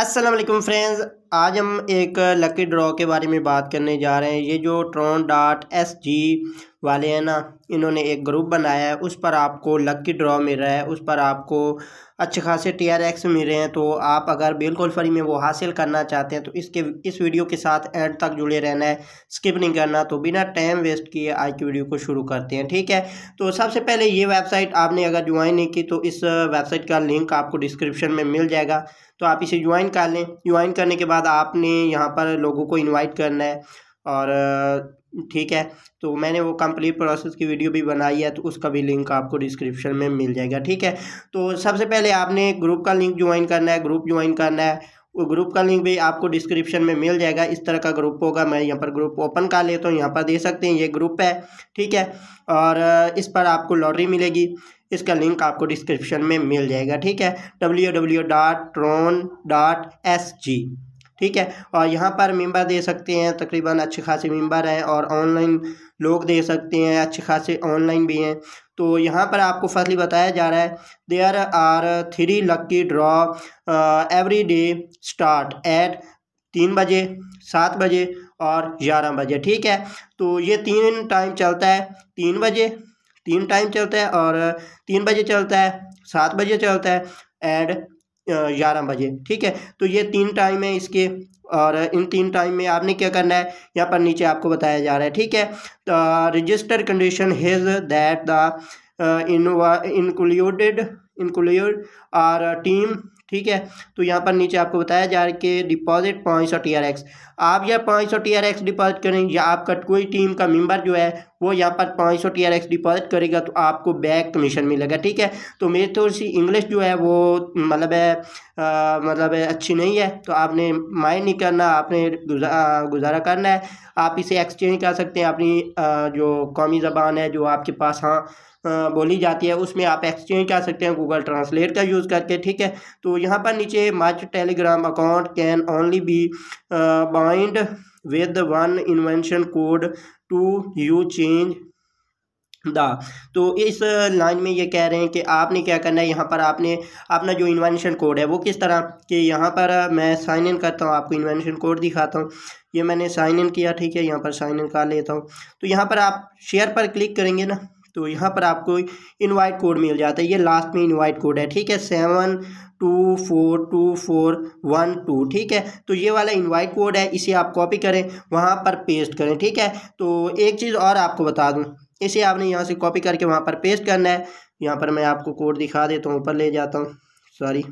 Aslam friends आज हम एक लकी ड्रॉ के बारे में बात करने जा रहे हैं ये जो ट्रॉन डॉट एस जी वाले हैं ना इन्होंने एक ग्रुप बनाया है उस पर आपको लकी ड्रॉ मिल रहा है उस पर आपको अच्छे खासे टी आर एक्स मिल रहे हैं तो आप अगर बिल्कुल फ्री में वो हासिल करना चाहते हैं तो इसके इस वीडियो के साथ एंड तक जुड़े रहना है स्किप नहीं करना तो बिना टाइम वेस्ट किए आज की वीडियो को शुरू करते हैं ठीक है तो सबसे पहले ये वेबसाइट आपने अगर ज्वाइन नहीं की तो इस वेबसाइट का लिंक आपको डिस्क्रिप्शन में मिल जाएगा तो आप इसे ज्वाइन कर लें ज्वाइन करने के बाद बाद आपने यहाँ पर लोगों को इनवाइट करना है और ठीक है तो मैंने वो कंप्लीट प्रोसेस की वीडियो भी बनाई है तो उसका भी लिंक आपको डिस्क्रिप्शन में मिल जाएगा ठीक है तो सबसे पहले आपने ग्रुप का लिंक ज्वाइन करना है ग्रुप ज्वाइन करना है वो ग्रुप का लिंक भी आपको डिस्क्रिप्शन में मिल जाएगा इस तरह का ग्रुप होगा मैं यहाँ पर ग्रुप ओपन कर लेता तो हूँ यहाँ पर दे सकते हैं ये ग्रुप है ठीक है और इस पर आपको लॉटरी मिलेगी इसका लिंक आपको डिस्क्रिप्शन में मिल जाएगा ठीक है W W dot tron dot S G ठीक है और यहाँ पर मेंबर दे सकते हैं तकरीबन अच्छे खासे मेंबर हैं और ऑनलाइन लोग दे सकते हैं अच्छे खासे ऑनलाइन भी हैं तो यहाँ पर आपको फर्स्टली बताया जा रहा है there are three lucky draw every day start at तीन बजे सात बजे और ग्यारह बजे ठीक है तो ये तीन टाइम चलता है तीन बजे तीन टाइम चलता है और तीन बजे चलता है सात बजे चलता है एंड ग्यारह बजे ठीक है तो ये तीन टाइम है इसके और इन तीन टाइम में आपने क्या करना है यहाँ पर नीचे आपको बताया जा रहा है ठीक है register condition has that the included include are team ठीक है तो यहाँ पर नीचे आपको बताया जा रहा है कि डिपॉजिट पाँच सौ टी आर एक्स आप यह पाँच सौ टी आर एक्स डिपॉजिट करें या आपका कोई टीम का मेंबर जो है वो यहाँ पर पाँच सौ टी आर एक्स डिपॉजिट करेगा तो आपको बैक कमीशन मिलेगा ठीक है तो मेरी थोड़ी सी इंग्लिश जो है वो मतलब है मतलब है अच्छी नहीं है तो आपने माइंड नहीं करना आपने गुजारा करना है आप इसे एक्सचेंज कर सकते हैं अपनी जो कौमी ज़बान है जो आपके पास हाँ बोली जाती है उसमें आप एक्सचेंज कर सकते हैं गूगल ट्रांसलेट का यूज़ करके ठीक है तो यहाँ पर नीचे much Telegram account can only be bind with one invention code to you change the तो इस लाइन में ये कह रहे हैं कि आपने क्या करना है यहाँ पर आपने अपना जो इन्वेंशन कोड है वो किस तरह कि यहाँ पर मैं साइन इन करता हूँ आपको इन्वेंशन कोड दिखाता हूँ ये मैंने साइन इन किया ठीक है यहाँ पर साइन इन कर लेता हूँ तो यहाँ पर आप शेयर पर क्लिक करेंगे ना तो यहाँ पर आपको इनवाइट कोड मिल जाता है ये लास्ट में इनवाइट कोड है ठीक है seven two four two four one two ठीक है तो ये वाला इनवाइट कोड है इसे आप कॉपी करें वहाँ पर पेस्ट करें ठीक है तो एक चीज़ और आपको बता दूँ इसे आपने यहाँ से कॉपी करके वहाँ पर पेस्ट करना है यहाँ पर मैं आपको कोड दिखा देता हूँ ऊपर ले जाता हूँ सॉरी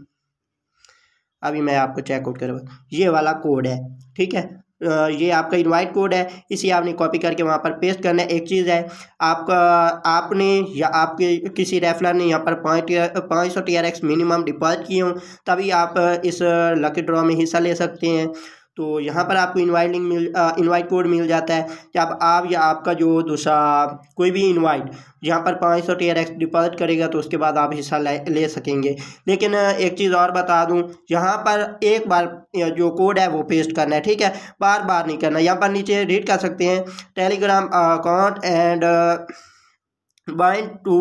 अभी मैं आपको चेकआउट करवा ये वाला कोड है ठीक है ये आपका इनवाइट कोड है इसे आपने कॉपी करके वहाँ पर पेस्ट करना है एक चीज़ है आपका आपने या आपके किसी रेफलर ने यहाँ पर पाँच पाँच सौ T R X minimum deposit किए हों तभी आप इस लकी ड्रॉ में हिस्सा ले सकते हैं तो यहाँ पर आपको इनवाइट लिंक मिल इनवाइट कोड मिल जाता है कि आप आप या आपका जो दूसरा कोई भी इनवाइट यहाँ पर पाँच सौ टी डिपॉजिट करेगा तो उसके बाद आप हिस्सा ले, ले सकेंगे लेकिन एक चीज़ और बता दूँ यहाँ पर एक बार जो कोड है वो पेस्ट करना है ठीक है बार बार नहीं करना यहाँ पर नीचे रीड कर सकते हैं Telegram account and bind to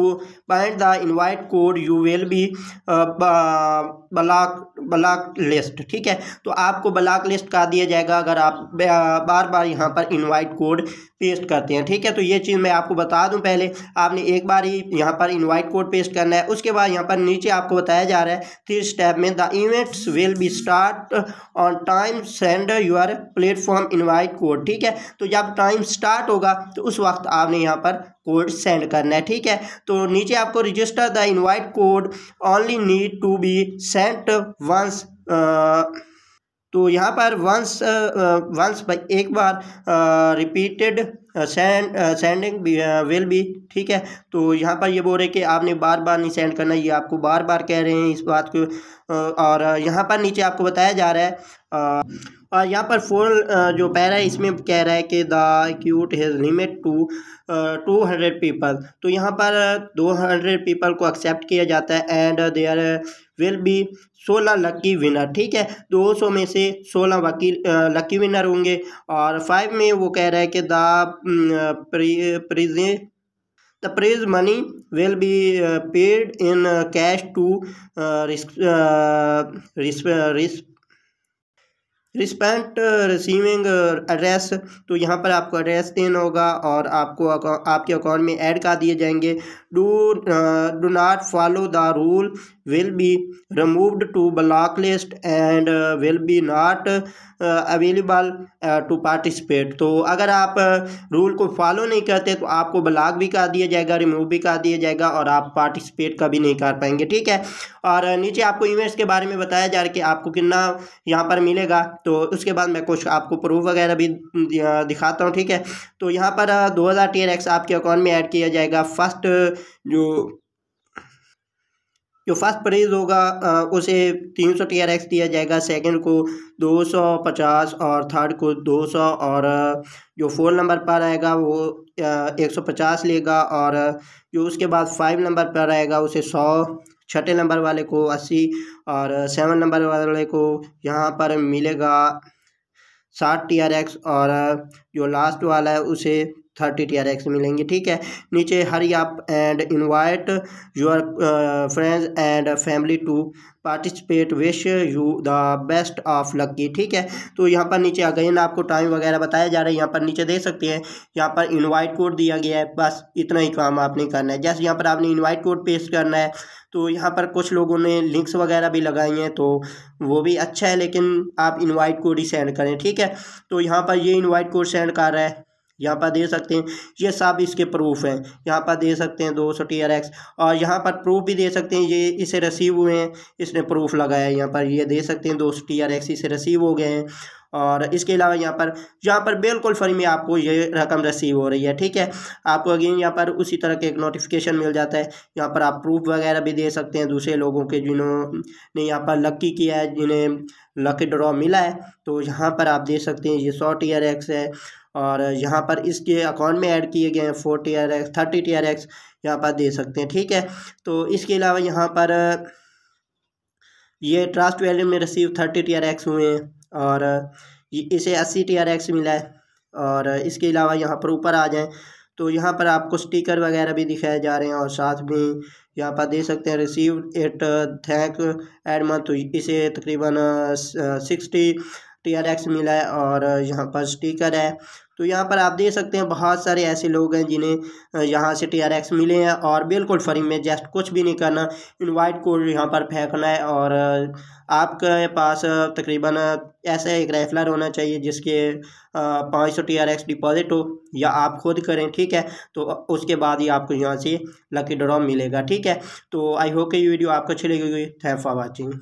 bind the invite code you will be block block list ठीक है तो आपको ब्लॉक लिस्ट का दिया जाएगा अगर आप बार बार यहाँ पर इनवाइट कोड पेस्ट करते हैं ठीक है तो ये चीज़ मैं आपको बता दूं पहले आपने एक बार ही यहाँ पर इन्वाइट कोड पेस्ट करना है उसके बाद यहाँ पर नीचे आपको बताया जा रहा है थ्री स्टेप में the events will be start on time send your platform invite code ठीक है तो जब टाइम स्टार्ट होगा तो उस वक्त आपने यहाँ पर कोड सेंड करना है ठीक है तो नीचे आपको register the invite code only need to be sent one once uh, तो यहाँ पर वंस वंस uh, uh, एक बार repeated send sending will be ठीक है तो यहाँ पर ये बोल रहे कि आपने बार बार नहीं सेंड करना ये आपको बार बार कह रहे हैं इस बात को और यहाँ पर नीचे आपको बताया जा रहा है और यहाँ पर फोन जो पैरा है इसमें कह रहा है कि the acute his limit to two hundred people तो यहाँ पर दो हंड्रेड पीपल को एक्सेप्ट किया जाता है एंड देयर विल बी सोलह लकी विनर ठीक है दो सौ में से सोलह वकील लकी विनर होंगे और फाइव में वो कह रहा है कि the prize the prize money will be paid in cash to recipient receiving address तो यहाँ पर आपको एड्रेस देना होगा और आपको आपके अकाउंट में ऐड कर दिए जाएंगे do do not follow the rule will be removed to block list and will be not available to participate तो अगर आप रूल uh, को फॉलो नहीं करते तो आपको ब्लॉक भी कर दिया जाएगा रिमूव भी कर दिया जाएगा और आप पार्टिसिपेट कभी नहीं कर पाएंगे ठीक है और uh, नीचे आपको इवेंट्स के बारे में बताया जा रहा है कि आपको कितना यहाँ पर मिलेगा तो उसके बाद मैं कुछ आपको प्रूफ वगैरह भी दिखाता हूँ ठीक है तो यहाँ पर दो हज़ार टी आपके अकाउंट में ऐड किया जाएगा फर्स्ट जो जो फर्स्ट प्राइज़ होगा उसे तीन सौ टी आर एक्स दिया जाएगा सेकंड को दो सौ पचास और थर्ड को दो सौ और जो फोर नंबर पर आएगा वो एक सौ पचास लेगा और जो उसके बाद फाइव नंबर पर आएगा उसे सौ छठे नंबर वाले को अस्सी और सेवन नंबर वाले को यहाँ पर मिलेगा साठ टी आर एक्स और जो लास्ट वाला है उसे थर्टी टी आर एक्स मिलेंगे ठीक है नीचे हरी आप and invite your friends and family to participate wish you the best of lucky ठीक है तो यहाँ पर नीचे अगेन आपको टाइम वगैरह बताया जा रहा है यहाँ पर नीचे देख सकते हैं यहाँ पर इनवाइट कोड दिया गया है बस इतना ही काम आपने करना है जैसे यहाँ पर आपने इनवाइट कोड पेस्ट करना है तो यहाँ पर कुछ लोगों ने लिंक्स वगैरह भी लगाई हैं तो वो भी अच्छा है लेकिन आप इनवाइट कोड ही सेंड करें ठीक है तो यहाँ पर ये इनवाइट कोड सेंड कर रहा है यहाँ पर दे सकते हैं ये सब इसके प्रूफ हैं यहाँ पर दे सकते हैं दो सौ टी आर एक्स और यहाँ पर प्रूफ भी दे सकते हैं ये इसे रसीव हुए हैं इसने प्रूफ लगाया है यहाँ पर ये दे सकते हैं दो सौ टी आर एक्स इसे रसीव हो गए हैं और इसके अलावा यहाँ पर यहाँ पर बिल्कुल फ्री में आपको ये रकम रसीव हो रही है ठीक है आपको अगेन यहाँ पर उसी तरह के एक नोटिफिकेशन मिल जाता है यहाँ पर आप प्रूफ वगैरह भी दे सकते हैं दूसरे लोगों के जिन्होंने यहाँ पर लक्की किया है जिन्हें लकी ड्रॉ मिला है तो यहाँ पर आप दे सकते हैं ये सौ आर एक्स है और यहाँ पर इसके अकाउंट में ऐड किए गए हैं four T R X thirty T R X यहाँ पर दे सकते हैं ठीक है तो इसके अलावा यहाँ पर ये ट्रास्ट वैल्यू में receive thirty T R X हुए हैं और इसे अस्सी टी आर एक्स मिला है और इसके अलावा यहाँ पर ऊपर आ जाएँ तो यहाँ पर आपको स्टिकर वगैरह भी दिखाए जा रहे हैं और साथ में यहाँ पर दे सकते हैं receive at thank add month तो इसे तकरीबन सिक्सटी टी आर एक्स मिला है और यहाँ पर स्टिकर है तो यहाँ पर आप देख सकते हैं बहुत सारे ऐसे लोग हैं जिन्हें यहाँ से टी आर एक्स मिले हैं और बिल्कुल फ्री में जस्ट कुछ भी नहीं करना इनवाइट कोड यहाँ पर फेंकना है और आपके पास तकरीबन ऐसा एक रेफलर होना चाहिए जिसके पाँच सौ टी आर एक्स डिपॉजिट हो या आप खुद करें ठीक है तो उसके बाद ही आपको यहाँ से लकी ड्रॉ मिलेगा ठीक है तो आई होप ये वीडियो आपको अच्छी लगेगी थैंक फॉर वॉचिंग